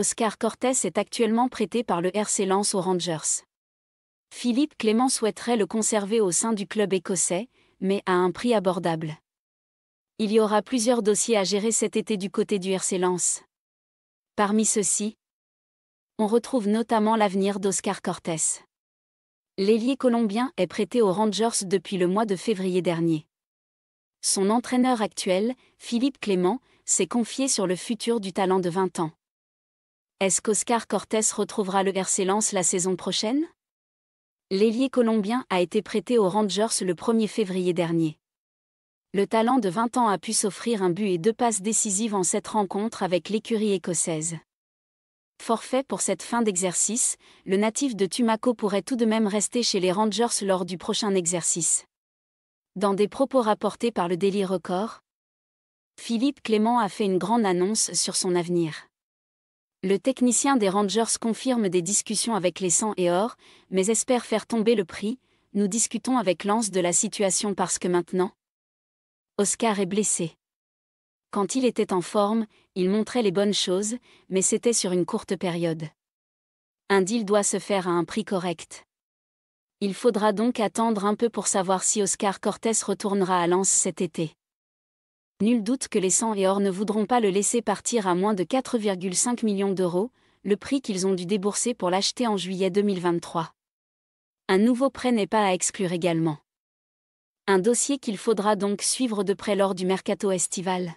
Oscar Cortés est actuellement prêté par le RC Lens aux Rangers. Philippe Clément souhaiterait le conserver au sein du club écossais, mais à un prix abordable. Il y aura plusieurs dossiers à gérer cet été du côté du RC Lens. Parmi ceux-ci, on retrouve notamment l'avenir d'Oscar Cortés. L'ailier colombien est prêté aux Rangers depuis le mois de février dernier. Son entraîneur actuel, Philippe Clément, s'est confié sur le futur du talent de 20 ans. Est-ce qu'Oscar Cortés retrouvera le RC la saison prochaine L'ailier colombien a été prêté aux Rangers le 1er février dernier. Le talent de 20 ans a pu s'offrir un but et deux passes décisives en cette rencontre avec l'écurie écossaise. Forfait pour cette fin d'exercice, le natif de Tumaco pourrait tout de même rester chez les Rangers lors du prochain exercice. Dans des propos rapportés par le Daily Record, Philippe Clément a fait une grande annonce sur son avenir. Le technicien des Rangers confirme des discussions avec les 100 et or, mais espère faire tomber le prix. Nous discutons avec Lance de la situation parce que maintenant, Oscar est blessé. Quand il était en forme, il montrait les bonnes choses, mais c'était sur une courte période. Un deal doit se faire à un prix correct. Il faudra donc attendre un peu pour savoir si Oscar Cortés retournera à Lens cet été. Nul doute que les 100 et or ne voudront pas le laisser partir à moins de 4,5 millions d'euros, le prix qu'ils ont dû débourser pour l'acheter en juillet 2023. Un nouveau prêt n'est pas à exclure également. Un dossier qu'il faudra donc suivre de près lors du mercato estival.